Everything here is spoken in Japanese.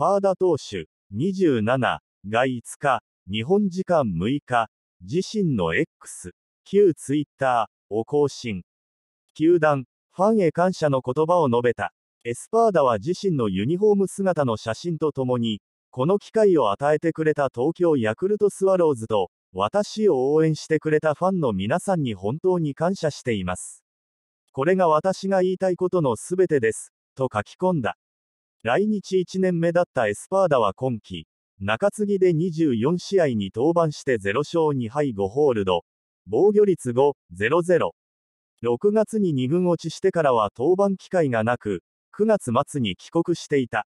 パーダ投手、27が5日、日本時間6日、自身の X、旧 Twitter を更新。球団、ファンへ感謝の言葉を述べた。エスパーダは自身のユニフォーム姿の写真とともに、この機会を与えてくれた東京ヤクルトスワローズと、私を応援してくれたファンの皆さんに本当に感謝しています。これが私が言いたいことのすべてです、と書き込んだ。来日1年目だったエスパーダは今季、中継ぎで24試合に登板して0勝2敗5ホールド、防御率5、00。6月に2軍落ちしてからは登板機会がなく、9月末に帰国していた。